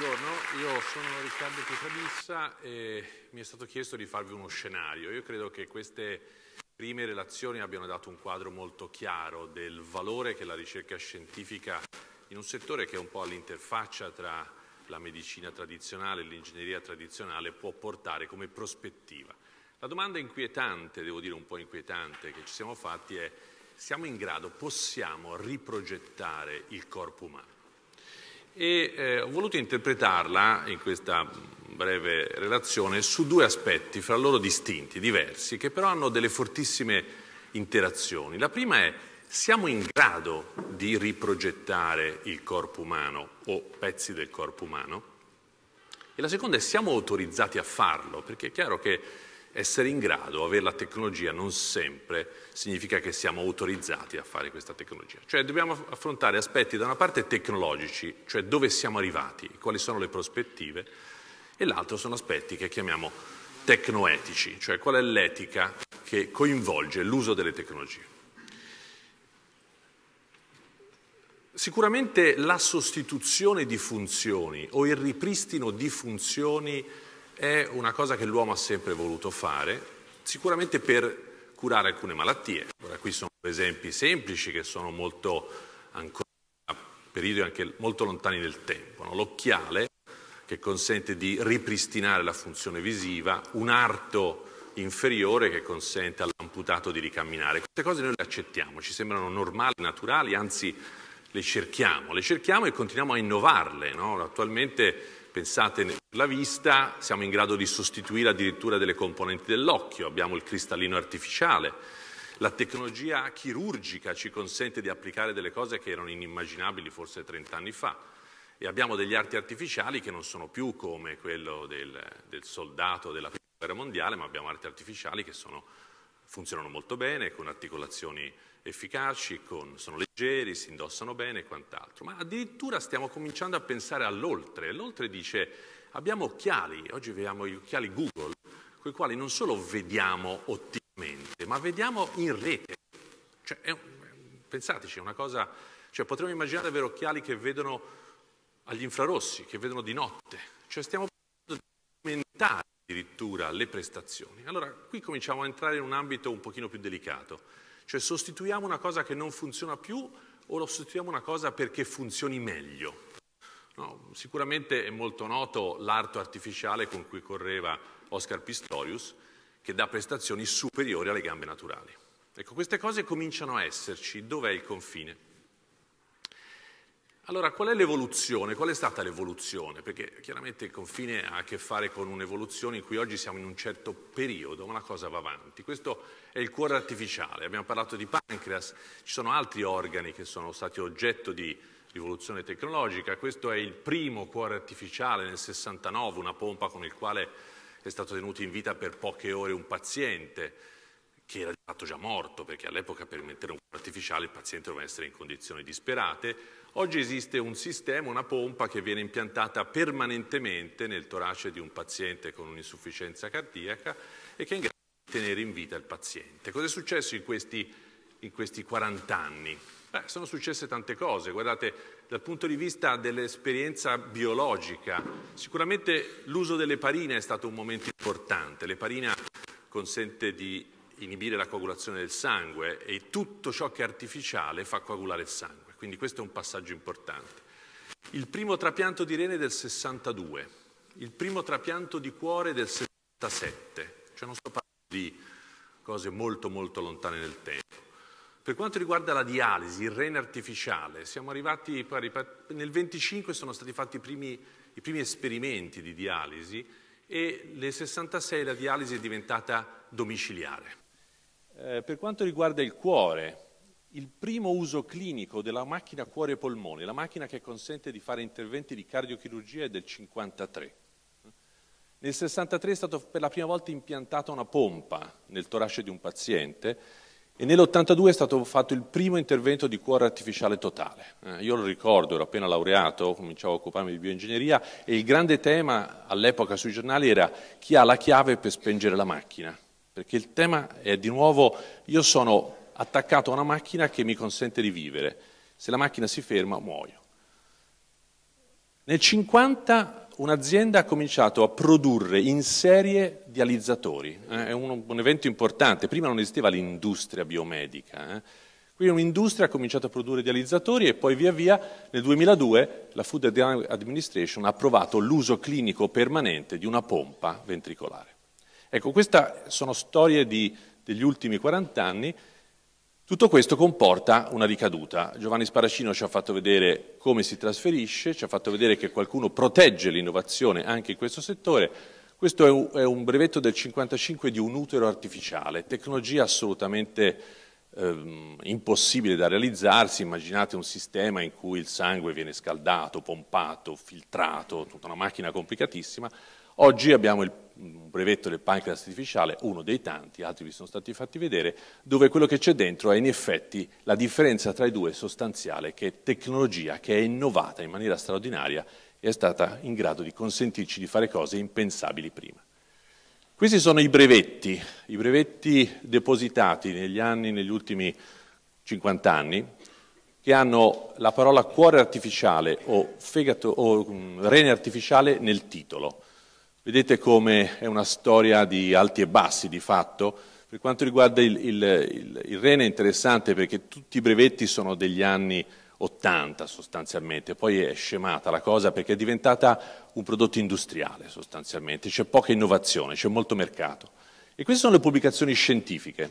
Buongiorno, io sono Riccardo Pietrabissa e mi è stato chiesto di farvi uno scenario. Io credo che queste prime relazioni abbiano dato un quadro molto chiaro del valore che la ricerca scientifica in un settore che è un po' all'interfaccia tra la medicina tradizionale e l'ingegneria tradizionale può portare come prospettiva. La domanda inquietante, devo dire un po' inquietante, che ci siamo fatti è siamo in grado, possiamo riprogettare il corpo umano? e eh, ho voluto interpretarla in questa breve relazione su due aspetti fra loro distinti, diversi, che però hanno delle fortissime interazioni. La prima è siamo in grado di riprogettare il corpo umano o pezzi del corpo umano? E la seconda è siamo autorizzati a farlo, perché è chiaro che essere in grado, avere la tecnologia, non sempre significa che siamo autorizzati a fare questa tecnologia. Cioè dobbiamo affrontare aspetti da una parte tecnologici, cioè dove siamo arrivati, quali sono le prospettive, e l'altro sono aspetti che chiamiamo tecnoetici, cioè qual è l'etica che coinvolge l'uso delle tecnologie. Sicuramente la sostituzione di funzioni o il ripristino di funzioni è una cosa che l'uomo ha sempre voluto fare, sicuramente per curare alcune malattie. Ora qui sono esempi semplici che sono molto, ancora, periodi anche molto lontani nel tempo. No? L'occhiale che consente di ripristinare la funzione visiva, un arto inferiore che consente all'amputato di ricamminare. Queste cose noi le accettiamo, ci sembrano normali, naturali, anzi le cerchiamo, le cerchiamo e continuiamo a innovarle. No? Attualmente Pensate la vista, siamo in grado di sostituire addirittura delle componenti dell'occhio, abbiamo il cristallino artificiale. La tecnologia chirurgica ci consente di applicare delle cose che erano inimmaginabili forse 30 anni fa e abbiamo degli arti artificiali che non sono più come quello del, del soldato della prima guerra mondiale, ma abbiamo arti artificiali che sono, funzionano molto bene, con articolazioni efficaci, con, sono leggeri, si indossano bene e quant'altro. Ma addirittura stiamo cominciando a pensare all'oltre. L'oltre dice abbiamo occhiali, oggi vediamo gli occhiali Google, con i quali non solo vediamo ottimamente, ma vediamo in rete. Cioè, è, pensateci, è una cosa... Cioè, potremmo immaginare di avere occhiali che vedono agli infrarossi, che vedono di notte. Cioè, stiamo pensando di aumentare addirittura le prestazioni. Allora, qui cominciamo a entrare in un ambito un pochino più delicato cioè sostituiamo una cosa che non funziona più o lo sostituiamo una cosa perché funzioni meglio. No, sicuramente è molto noto l'arto artificiale con cui correva Oscar Pistorius, che dà prestazioni superiori alle gambe naturali. Ecco, queste cose cominciano a esserci. Dov'è il confine? Allora, qual è l'evoluzione? Qual è stata l'evoluzione? Perché chiaramente il confine ha a che fare con un'evoluzione in cui oggi siamo in un certo periodo, ma la cosa va avanti. Questo è il cuore artificiale, abbiamo parlato di pancreas, ci sono altri organi che sono stati oggetto di rivoluzione tecnologica, questo è il primo cuore artificiale nel 69, una pompa con il quale è stato tenuto in vita per poche ore un paziente, che era di fatto già morto, perché all'epoca per mettere un cuore artificiale il paziente doveva essere in condizioni disperate. Oggi esiste un sistema, una pompa che viene impiantata permanentemente nel torace di un paziente con un'insufficienza cardiaca e che è in grado di tenere in vita il paziente. Cosa è successo in questi, in questi 40 anni? Beh, sono successe tante cose, guardate, dal punto di vista dell'esperienza biologica, sicuramente l'uso delle parine è stato un momento importante, l'eparina consente di inibire la coagulazione del sangue e tutto ciò che è artificiale fa coagulare il sangue, quindi questo è un passaggio importante. Il primo trapianto di rene del 62, il primo trapianto di cuore del 67, cioè non sto parlando di cose molto molto lontane nel tempo. Per quanto riguarda la dialisi, il rene artificiale, siamo arrivati, nel 25 sono stati fatti i primi, i primi esperimenti di dialisi e nel 66 la dialisi è diventata domiciliare. Eh, per quanto riguarda il cuore, il primo uso clinico della macchina cuore-polmone, la macchina che consente di fare interventi di cardiochirurgia è del 1953. Nel 1963 è stata per la prima volta impiantata una pompa nel torace di un paziente e nell'82 è stato fatto il primo intervento di cuore artificiale totale. Eh, io lo ricordo, ero appena laureato, cominciavo a occuparmi di bioingegneria e il grande tema all'epoca sui giornali era chi ha la chiave per spengere la macchina perché il tema è di nuovo io sono attaccato a una macchina che mi consente di vivere, se la macchina si ferma muoio. Nel 50 un'azienda ha cominciato a produrre in serie dializzatori, eh, è un, un, evento importante, prima non esisteva l'industria biomedica, eh. quindi un'industria ha cominciato a produrre dializzatori e poi via via nel 2002 la Food Administration ha approvato l'uso clinico permanente di una pompa ventricolare. Ecco, queste sono storie di, degli ultimi 40 anni. Tutto questo comporta una ricaduta. Giovanni Sparacino ci ha fatto vedere come si trasferisce, ci ha fatto vedere che qualcuno protegge l'innovazione anche in questo settore. Questo è un brevetto del 55 di un utero artificiale, tecnologia assolutamente ehm, impossibile da realizzarsi. Immaginate un sistema in cui il sangue viene scaldato, pompato, filtrato, tutta una macchina complicatissima. Oggi abbiamo il brevetto del pancreas artificiale, uno dei tanti, altri vi sono stati fatti vedere, dove quello che c'è dentro è in effetti la differenza tra i due sostanziale, che è tecnologia che è innovata in maniera straordinaria e è stata in grado di consentirci di fare cose impensabili prima. Questi sono i brevetti, i brevetti depositati negli anni, negli ultimi 50 anni, che hanno la parola cuore artificiale o, fegato, o mm, rene artificiale nel titolo. Vedete come è una storia di alti e bassi di fatto. Per quanto riguarda il, il, il, il Rene è interessante perché tutti i brevetti sono degli anni 80 sostanzialmente, poi è scemata la cosa perché è diventata un prodotto industriale sostanzialmente, c'è poca innovazione, c'è molto mercato. E queste sono le pubblicazioni scientifiche.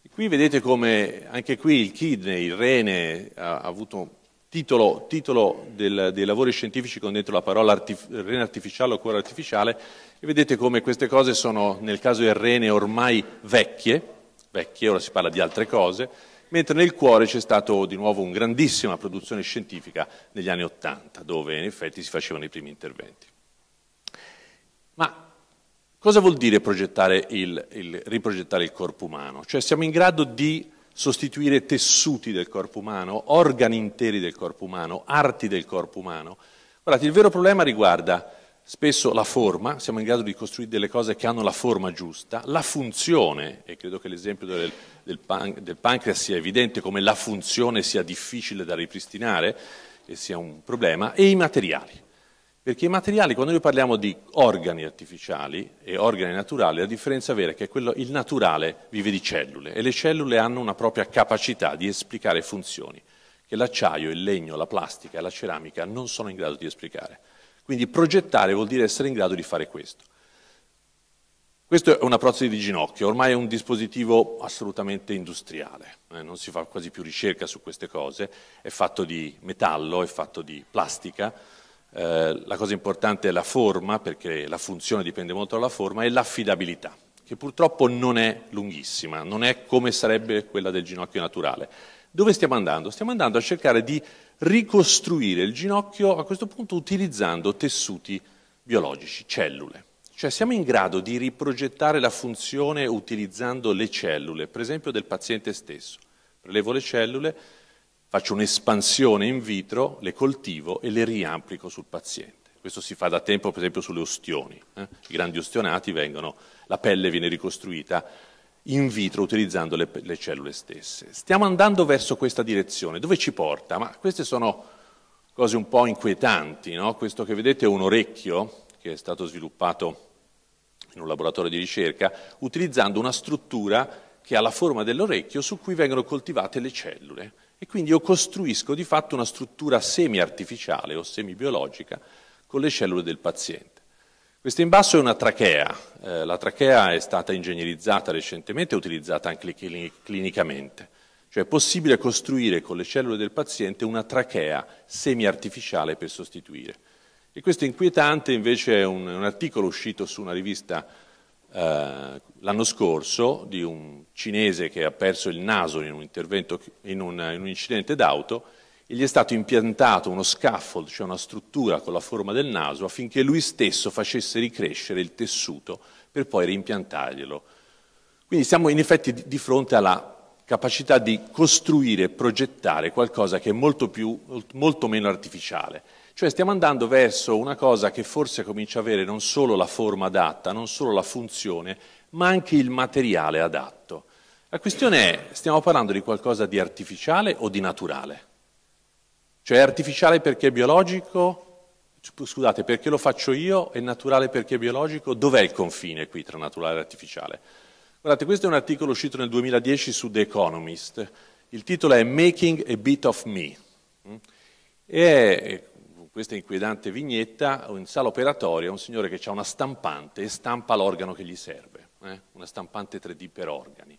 E qui vedete come anche qui il kidney, il rene ha, ha avuto Titolo, titolo del, dei lavori scientifici con dentro la parola artif rene artificiale o cuore artificiale e vedete come queste cose sono, nel caso del rene, ormai vecchie, vecchie, ora si parla di altre cose, mentre nel cuore c'è stata di nuovo una grandissima produzione scientifica negli anni Ottanta, dove in effetti si facevano i primi interventi. Ma cosa vuol dire il, il, riprogettare il corpo umano? Cioè siamo in grado di sostituire tessuti del corpo umano, organi interi del corpo umano, arti del corpo umano. Guardate, il vero problema riguarda spesso la forma, siamo in grado di costruire delle cose che hanno la forma giusta, la funzione, e credo che l'esempio del, del, pan, del pancreas sia evidente come la funzione sia difficile da ripristinare e sia un problema, e i materiali. Perché i materiali, quando noi parliamo di organi artificiali e organi naturali, la differenza vera è che quello, il naturale vive di cellule e le cellule hanno una propria capacità di esplicare funzioni che l'acciaio, il legno, la plastica e la ceramica non sono in grado di esplicare. Quindi progettare vuol dire essere in grado di fare questo. Questo è una protesi di ginocchio, ormai è un dispositivo assolutamente industriale, eh, non si fa quasi più ricerca su queste cose, è fatto di metallo, è fatto di plastica, eh, la cosa importante è la forma, perché la funzione dipende molto dalla forma, e l'affidabilità, che purtroppo non è lunghissima, non è come sarebbe quella del ginocchio naturale. Dove stiamo andando? Stiamo andando a cercare di ricostruire il ginocchio a questo punto utilizzando tessuti biologici, cellule. Cioè siamo in grado di riprogettare la funzione utilizzando le cellule, per esempio del paziente stesso. Prelevo le cellule, faccio un'espansione in vitro, le coltivo e le riamplico sul paziente. Questo si fa da tempo per esempio sulle ostioni, eh? i grandi ostionati vengono, la pelle viene ricostruita in vitro utilizzando le, le cellule stesse. Stiamo andando verso questa direzione, dove ci porta? Ma queste sono cose un po' inquietanti, no? questo che vedete è un orecchio che è stato sviluppato in un laboratorio di ricerca, utilizzando una struttura che ha la forma dell'orecchio su cui vengono coltivate le cellule e quindi io costruisco di fatto una struttura semi-artificiale o semi-biologica con le cellule del paziente. Questa in basso è una trachea, eh, la trachea è stata ingegnerizzata recentemente e utilizzata anche clinicamente, cioè è possibile costruire con le cellule del paziente una trachea semi-artificiale per sostituire. E questo è inquietante, invece è un, un articolo uscito su una rivista eh, l'anno scorso di un cinese che ha perso il naso in un, in un, in un incidente d'auto e gli è stato impiantato uno scaffold, cioè una struttura con la forma del naso, affinché lui stesso facesse ricrescere il tessuto per poi rimpiantarglielo. Quindi siamo in effetti di fronte alla capacità di costruire e progettare qualcosa che è molto, più, molto meno artificiale. Cioè stiamo andando verso una cosa che forse comincia a avere non solo la forma adatta, non solo la funzione, ma anche il materiale adatto. La questione è, stiamo parlando di qualcosa di artificiale o di naturale? Cioè è artificiale perché è biologico? Scusate, perché lo faccio io? È naturale perché è biologico? Dov'è il confine qui tra naturale e artificiale? Guardate, questo è un articolo uscito nel 2010 su The Economist. Il titolo è Making a Bit of Me. Mm? E questa inquietante vignetta, in sala operatoria, un signore che ha una stampante e stampa l'organo che gli serve, eh? una stampante 3D per organi.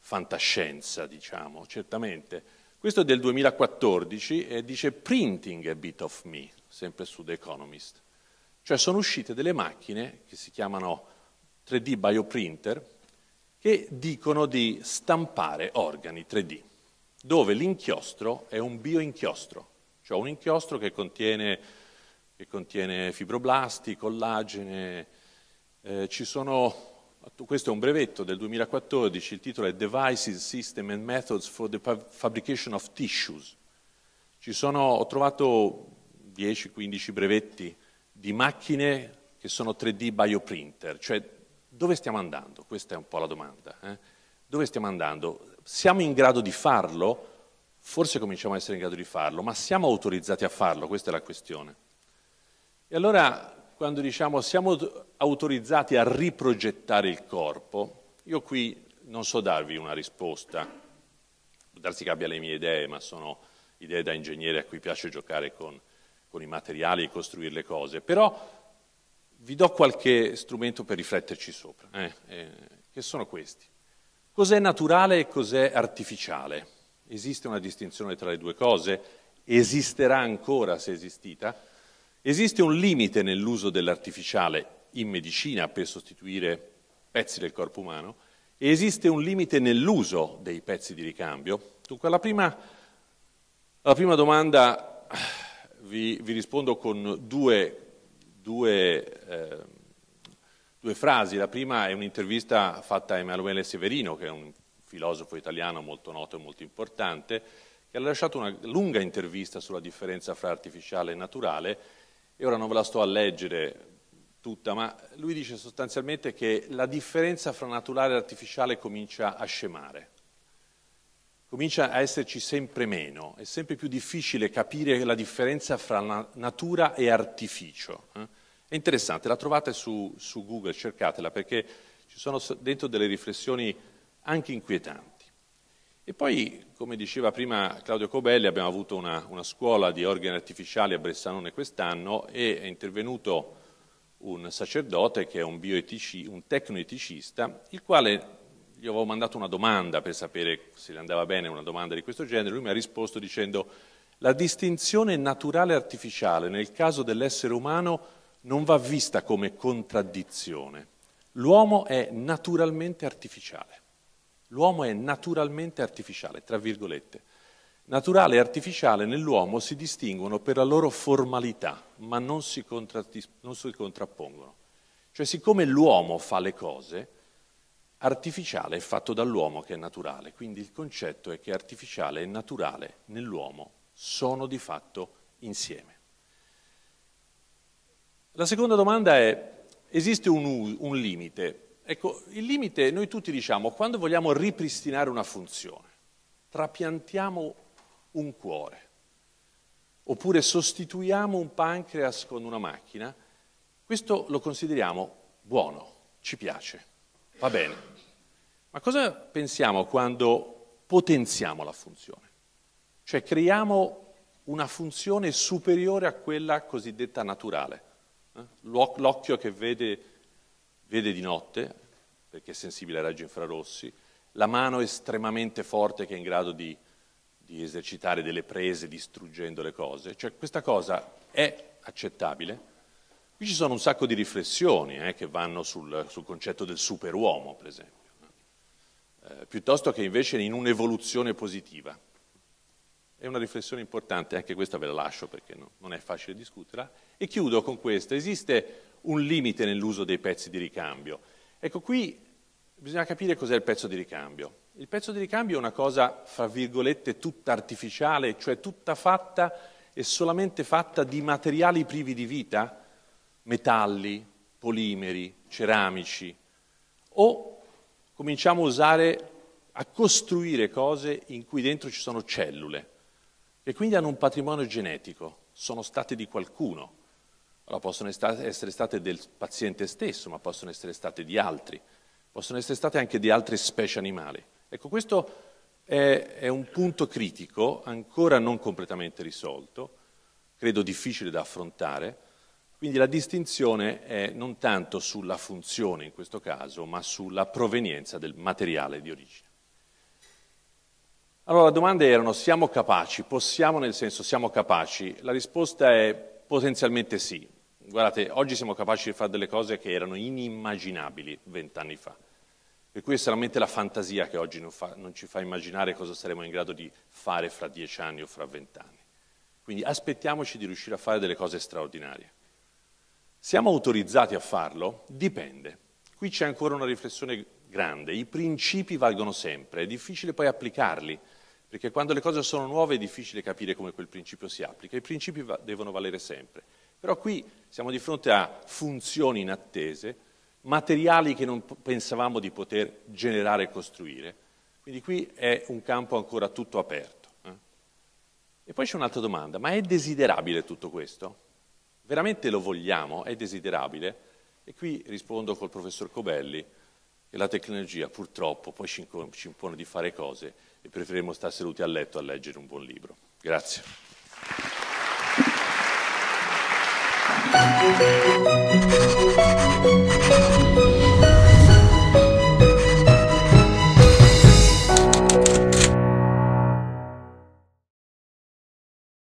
Fantascienza, diciamo, certamente. Questo è del 2014 e dice Printing a bit of me, sempre su The Economist. Cioè sono uscite delle macchine che si chiamano 3D bioprinter che dicono di stampare organi 3D, dove l'inchiostro è un bioinchiostro cioè un inchiostro che contiene, che contiene fibroblasti, collagene. Eh, sono, questo è un brevetto del 2014, il titolo è Devices, System and Methods for the Fabrication of Tissues. Sono, ho trovato 10-15 brevetti di macchine che sono 3D bioprinter, cioè dove stiamo andando? Questa è un po' la domanda. Eh? Dove stiamo andando? Siamo in grado di farlo? Forse cominciamo a essere in grado di farlo, ma siamo autorizzati a farlo? Questa è la questione. E allora quando diciamo siamo autorizzati a riprogettare il corpo, io qui non so darvi una risposta, può darsi che abbia le mie idee, ma sono idee da ingegnere a cui piace giocare con, con i materiali e costruire le cose, però vi do qualche strumento per rifletterci sopra, eh, eh, che sono questi. Cos'è naturale e cos'è artificiale? Esiste una distinzione tra le due cose? Esisterà ancora se esistita? Esiste un limite nell'uso dell'artificiale in medicina per sostituire pezzi del corpo umano? esiste un limite nell'uso dei pezzi di ricambio? Dunque, alla prima, alla prima domanda eh, vi, vi, rispondo con due, due, eh, due frasi. La prima è un'intervista fatta a Emanuele Severino, che è un filosofo italiano molto noto e molto importante, che ha lasciato una lunga intervista sulla differenza fra artificiale e naturale, e ora non ve la sto a leggere tutta, ma lui dice sostanzialmente che la differenza fra naturale e artificiale comincia a scemare, comincia a esserci sempre meno, è sempre più difficile capire la differenza fra natura e artificio. Eh. È interessante, la trovate su, su Google, cercatela, perché ci sono dentro delle riflessioni anche inquietanti. E poi, come diceva prima Claudio Cobelli, abbiamo avuto una, una scuola di organi artificiali a Bressanone quest'anno e è intervenuto un sacerdote che è un, bioetici, un tecnoeticista, il quale gli avevo mandato una domanda per sapere se le andava bene una domanda di questo genere, lui mi ha risposto dicendo la distinzione naturale artificiale nel caso dell'essere umano non va vista come contraddizione. L'uomo è naturalmente artificiale. L'uomo è naturalmente artificiale, tra virgolette. Naturale e artificiale nell'uomo si distinguono per la loro formalità, ma non si, non si contrappongono. Cioè, siccome l'uomo fa le cose, artificiale è fatto dall'uomo che è naturale, quindi il concetto è che artificiale e naturale nell'uomo sono di fatto insieme. La seconda domanda è, esiste un, un limite Ecco, il limite, noi tutti diciamo, quando vogliamo ripristinare una funzione, trapiantiamo un cuore, oppure sostituiamo un pancreas con una macchina, questo lo consideriamo buono, ci piace, va bene. Ma cosa pensiamo quando potenziamo la funzione? Cioè creiamo una funzione superiore a quella cosiddetta naturale. Eh? L'occhio che vede vede di notte, perché è sensibile ai raggi infrarossi, la mano estremamente forte che è in grado di, di esercitare delle prese distruggendo le cose. Cioè questa cosa è accettabile. Qui ci sono un sacco di riflessioni eh, che vanno sul, sul, concetto del superuomo, per esempio, eh, piuttosto che invece in un'evoluzione positiva. È una riflessione importante, anche questa ve la lascio perché no, non è facile discuterla. E chiudo con questa. Esiste un limite nell'uso dei pezzi di ricambio. Ecco, qui bisogna capire cos'è il pezzo di ricambio. Il pezzo di ricambio è una cosa, fra virgolette, tutta artificiale, cioè tutta fatta e solamente fatta di materiali privi di vita, metalli, polimeri, ceramici, o cominciamo a usare, a costruire cose in cui dentro ci sono cellule, che quindi hanno un patrimonio genetico, sono state di qualcuno. Allora, possono essere state del paziente stesso, ma possono essere state di altri, possono essere state anche di altre specie animali. Ecco, questo è, è un punto critico, ancora non completamente risolto, credo difficile da affrontare, quindi la distinzione è non tanto sulla funzione in questo caso, ma sulla provenienza del materiale di origine. Allora le domande erano siamo capaci, possiamo nel senso siamo capaci? La risposta è potenzialmente sì, guardate, oggi siamo capaci di fare delle cose che erano inimmaginabili vent'anni fa. Per cui è solamente la fantasia che oggi non, fa, non, ci fa immaginare cosa saremo in grado di fare fra dieci anni o fra vent'anni. Quindi aspettiamoci di riuscire a fare delle cose straordinarie. Siamo autorizzati a farlo? Dipende. Qui c'è ancora una riflessione grande. I principi valgono sempre, è difficile poi applicarli, perché quando le cose sono nuove è difficile capire come quel principio si applica. I principi va- devono valere sempre. Però qui siamo di fronte a funzioni inattese, materiali che non pensavamo di poter generare e costruire. Quindi qui è un campo ancora tutto aperto. Eh. E poi c'è un'altra domanda, ma è desiderabile tutto questo? Veramente lo vogliamo? È desiderabile? E qui rispondo col professor Cobelli che la tecnologia purtroppo poi ci impone di fare cose e preferiremo star seduti a letto a leggere un buon libro. Grazie. Música